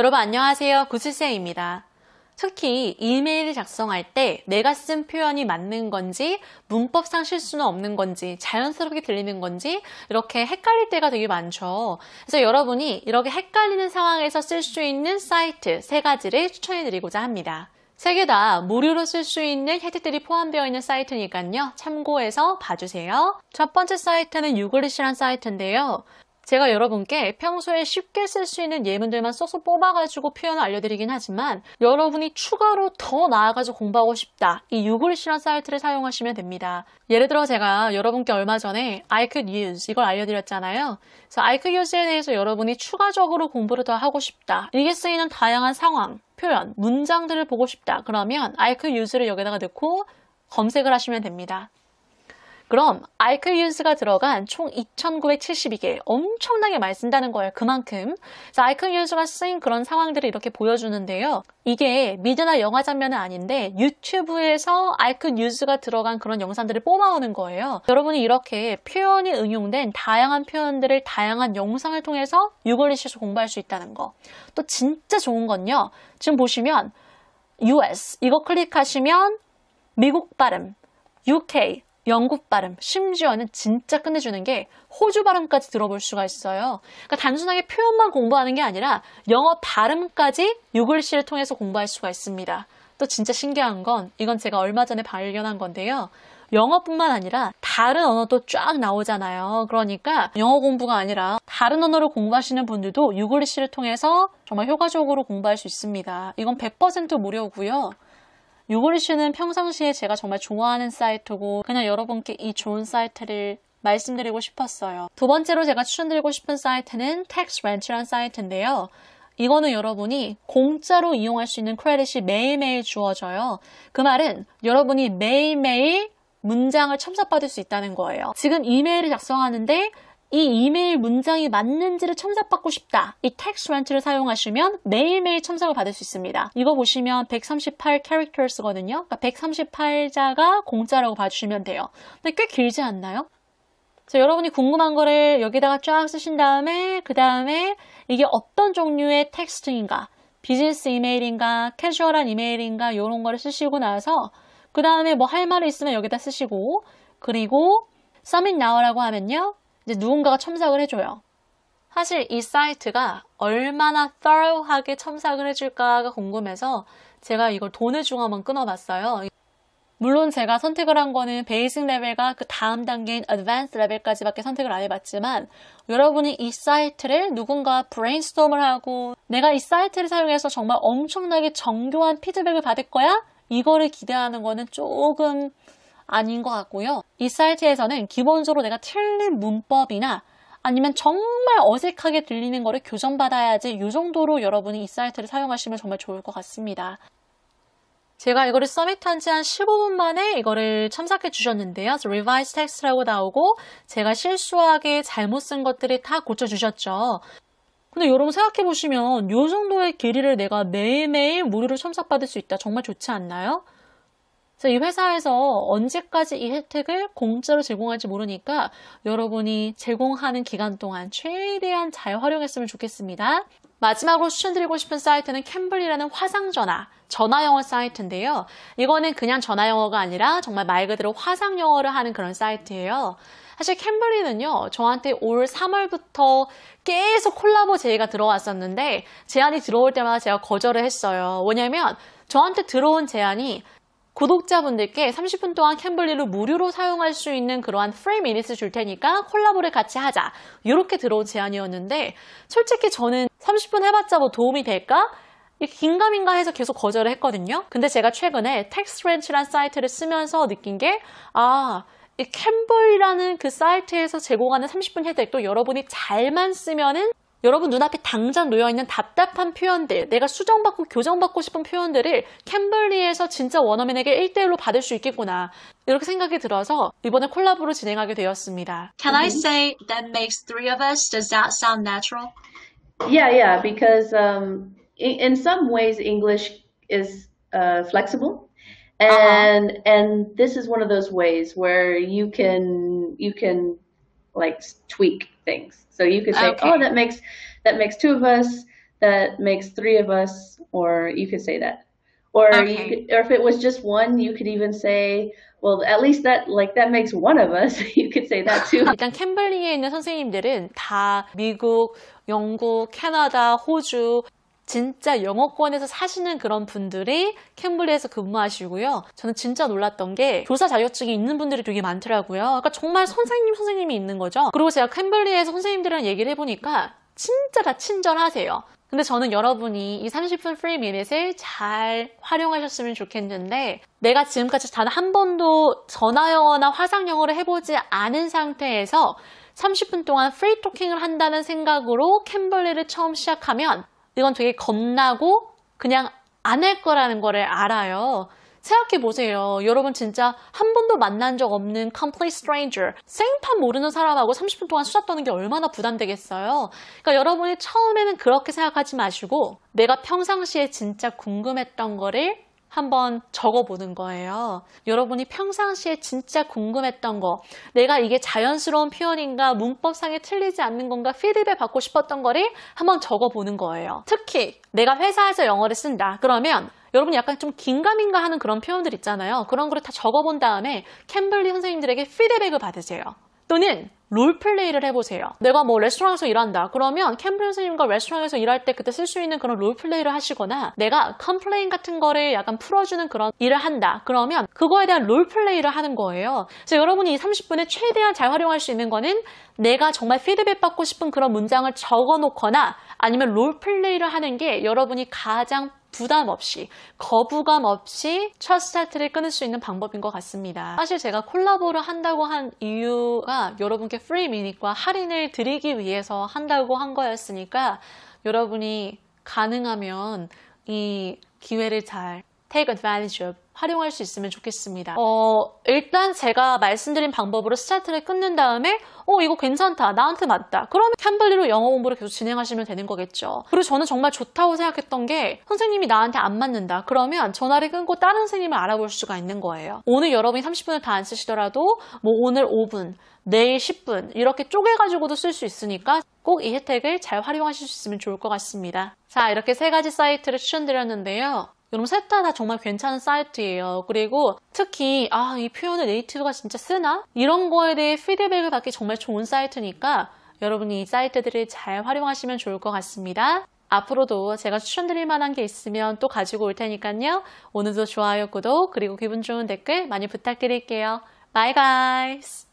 여러분 안녕하세요. 구슬쌤입니다. 특히 이메일 을 작성할 때 내가 쓴 표현이 맞는 건지 문법상 실수는 없는 건지 자연스럽게 들리는 건지 이렇게 헷갈릴 때가 되게 많죠. 그래서 여러분이 이렇게 헷갈리는 상황에서 쓸 수 있는 사이트 세 가지를 추천해 드리고자 합니다. 세 개 다 무료로 쓸 수 있는 혜택들이 포함되어 있는 사이트니까요. 참고해서 봐주세요. 첫 번째 사이트는 유글리시란 사이트인데요. 제가 여러분께 평소에 쉽게 쓸 수 있는 예문들만 써서 뽑아가지고 표현을 알려드리긴 하지만 여러분이 추가로 더 나아가서 공부하고 싶다 이 유글씨란 사이트를 사용하시면 됩니다. 예를 들어 제가 여러분께 얼마 전에 I could use 이걸 알려드렸잖아요. 그래서 I could use에 대해서 여러분이 추가적으로 공부를 더 하고 싶다. 이게 쓰이는 다양한 상황, 표현, 문장들을 보고 싶다. 그러면 I could use를 여기다가 넣고 검색을 하시면 됩니다. 그럼 아이클유스가 들어간 총 2,972개 엄청나게 많이 쓴다는 거예요. 그만큼 아이클유스가 쓰인 그런 상황들을 이렇게 보여주는데요. 이게 미드나 영화 장면은 아닌데 유튜브에서 아이클 뉴스가 들어간 그런 영상들을 뽑아오는 거예요. 여러분이 이렇게 표현이 응용된 다양한 표현들을 다양한 영상을 통해서 유골리시에서 공부할 수 있다는 거. 또 진짜 좋은 건요. 지금 보시면 US 이거 클릭하시면 미국 발음, UK 영국 발음, 심지어는 진짜 끝내주는 게 호주 발음까지 들어볼 수가 있어요. 그러니까 단순하게 표현만 공부하는 게 아니라 영어 발음까지 유글씨를 통해서 공부할 수가 있습니다. 또 진짜 신기한 건 이건 제가 얼마 전에 발견한 건데요. 영어뿐만 아니라 다른 언어도 쫙 나오잖아요. 그러니까 영어 공부가 아니라 다른 언어를 공부하시는 분들도 유글리시를 통해서 정말 효과적으로 공부할 수 있습니다. 이건 100% 무료고요. 유보리슈는 평상시에 제가 정말 좋아하는 사이트고 그냥 여러분께 이 좋은 사이트를 말씀드리고 싶었어요. 두 번째로 제가 추천드리고 싶은 사이트는 텍스렌치라는 사이트인데요. 이거는 여러분이 공짜로 이용할 수 있는 크레딧이 매일매일 주어져요. 그 말은 여러분이 매일매일 문장을 첨삭받을 수 있다는 거예요. 지금 이메일을 작성하는데 이 이메일 문장이 맞는지를 첨삭받고 싶다. 이 텍스트 렌트를 사용하시면 매일매일 첨삭을 받을 수 있습니다. 이거 보시면 138 characters거든요. 그러니까 138자가 공짜라고 봐주시면 돼요. 근데 꽤 길지 않나요? 자, 여러분이 궁금한 거를 여기다가 쫙 쓰신 다음에 그 다음에 이게 어떤 종류의 텍스트인가 비즈니스 이메일인가 캐주얼한 이메일인가 이런 거를 쓰시고 나서 그 다음에 뭐 할 말이 있으면 여기다 쓰시고 그리고 서밋 나와라고 하면요 이제 누군가가 첨삭을 해줘요. 사실 이 사이트가 얼마나 thorough하게 첨삭을 해줄까가 궁금해서 제가 이걸 돈을 주고 한번 끊어봤어요. 물론 제가 선택을 한 거는 베이직 레벨과 그 다음 단계인 advanced 레벨까지밖에 선택을 안 해봤지만 여러분이 이 사이트를 누군가 브레인스톰을 하고 내가 이 사이트를 사용해서 정말 엄청나게 정교한 피드백을 받을 거야? 이거를 기대하는 거는 조금 아닌 것 같고요. 이 사이트에서는 기본적으로 내가 틀린 문법이나 아니면 정말 어색하게 들리는 거를 교정받아야지 이 정도로 여러분이 이 사이트를 사용하시면 정말 좋을 것 같습니다. 제가 이거를 서밋한 지 한 15분 만에 이거를 참석해 주셨는데요. revised text라고 나오고 제가 실수하게 잘못 쓴 것들이 다 고쳐주셨죠. 근데 여러분 생각해보시면 이 정도의 길이를 내가 매일매일 무료로 참석받을수 있다. 정말 좋지 않나요? 이 회사에서 언제까지 이 혜택을 공짜로 제공할지 모르니까 여러분이 제공하는 기간 동안 최대한 잘 활용했으면 좋겠습니다. 마지막으로 추천드리고 싶은 사이트는 캠블이라는 화상전화, 전화영어 사이트인데요. 이거는 그냥 전화영어가 아니라 정말 말 그대로 화상영어를 하는 그런 사이트예요. 사실 캠블리는요 저한테 올 3월부터 계속 콜라보 제의가 들어왔었는데 제안이 들어올 때마다 제가 거절을 했어요 왜냐면 저한테 들어온 제안이 구독자분들께 30분 동안 캠블리를 무료로 사용할 수 있는 그러한 프레임 이니스줄 테니까 콜라보를 같이 하자 이렇게 들어온 제안이었는데 솔직히 저는 30분 해봤자 뭐 도움이 될까? 긴가민가 해서 계속 거절을 했거든요. 근데 제가 최근에 텍스트렌치란 사이트를 쓰면서 느낀 게 아, 이볼이라는그 사이트에서 제공하는 30분 혜택도 여러분이 잘만 쓰면은 여러분 눈앞에 당장 놓여있는 답답한 표현들, 내가 수정받고 교정받고 싶은 표현들을 캠블리에서 진짜 원어민에게 1대1로 받을 수 있겠구나. 이렇게 생각이 들어서 이번에 콜라보로 진행하게 되었습니다. Can I say that makes three of us? Does that sound natural? Yeah, yeah, because um, in some ways English is uh, flexible. And uh-huh. and this is one of those ways where you can you can like tweak things. So you could say, ah, oh, okay. "Oh, that makes that makes two of us. That makes three of us," or you could say that. Or okay. you could, or if it was just one, you could even say, well, at least that like that makes one of us. You could say that too. 일단 캠벌리에 있는 선생님들은 다 미국, 영국, 캐나다, 호주 진짜 영어권에서 사시는 그런 분들이 캠블리에서 근무하시고요. 저는 진짜 놀랐던 게 교사 자격증이 있는 분들이 되게 많더라고요. 그러니까 정말 선생님 선생님이 있는 거죠. 그리고 제가 캠블리에서 선생님들이랑 얘기를 해보니까 진짜 다 친절하세요. 근데 저는 여러분이 이 30분 프리 미넷을잘 활용하셨으면 좋겠는데 내가 지금까지 단 한 번도 전화영어나 화상영어를 해보지 않은 상태에서 30분 동안 프리 토킹을 한다는 생각으로 캠벌리를 처음 시작하면 이건 되게 겁나고 그냥 안 할 거라는 거를 알아요. 생각해 보세요. 여러분 진짜 한 번도 만난 적 없는 complete stranger, 생판 모르는 사람하고 30분 동안 수다 떠는 게 얼마나 부담되겠어요. 그러니까 여러분이 처음에는 그렇게 생각하지 마시고 내가 평상시에 진짜 궁금했던 거를 한번 적어보는 거예요. 여러분이 평상시에 진짜 궁금했던 거, 내가 이게 자연스러운 표현인가, 문법상에 틀리지 않는 건가, 피드백 받고 싶었던 거를 한번 적어보는 거예요. 특히 내가 회사에서 영어를 쓴다. 그러면 여러분 약간 좀 긴가민가 하는 그런 표현들 있잖아요. 그런 거를 다 적어본 다음에 캠블리 선생님들에게 피드백을 받으세요. 또는 롤플레이를 해보세요. 내가 뭐 레스토랑에서 일한다. 그러면 캠프 선생님과 레스토랑에서 일할 때 그때 쓸 수 있는 그런 롤플레이를 하시거나 내가 컴플레인 같은 거를 약간 풀어주는 그런 일을 한다. 그러면 그거에 대한 롤플레이를 하는 거예요. 그래서 여러분이 이 30분에 최대한 잘 활용할 수 있는 거는 내가 정말 피드백 받고 싶은 그런 문장을 적어놓거나 아니면 롤플레이를 하는 게 여러분이 가장 부담 없이 거부감 없이 첫 스타트를 끊을 수 있는 방법인 것 같습니다. 사실 제가 콜라보를 한다고 한 이유가 여러분께 프리 미닛과 할인을 드리기 위해서 한다고 한 거였으니까 여러분이 가능하면 이 기회를 잘 take advantage of 활용할 수 있으면 좋겠습니다. 어, 일단 제가 말씀드린 방법으로 스타트를 끊는 다음에 어, 이거 괜찮다. 나한테 맞다. 그러면 캔블리로 영어 공부를 계속 진행하시면 되는 거겠죠. 그리고 저는 정말 좋다고 생각했던 게 선생님이 나한테 안 맞는다. 그러면 전화를 끊고 다른 선생님을 알아볼 수가 있는 거예요. 오늘 여러분이 30분을 다 안 쓰시더라도 뭐 오늘 5분, 내일 10분 이렇게 쪼개가지고도 쓸 수 있으니까 꼭 이 혜택을 잘 활용하실 수 있으면 좋을 것 같습니다. 자, 이렇게 세 가지 사이트를 추천드렸는데요. 여러분 셋 다 다 정말 괜찮은 사이트예요. 그리고 특히 아이 표현을 네이티브가 진짜 쓰나? 이런 거에 대해 피드백을 받기 정말 좋은 사이트니까 여러분이 이 사이트들을 잘 활용하시면 좋을 것 같습니다. 앞으로도 제가 추천드릴 만한 게 있으면 또 가지고 올 테니까요. 오늘도 좋아요, 구독, 그리고 기분 좋은 댓글 많이 부탁드릴게요. Bye guys!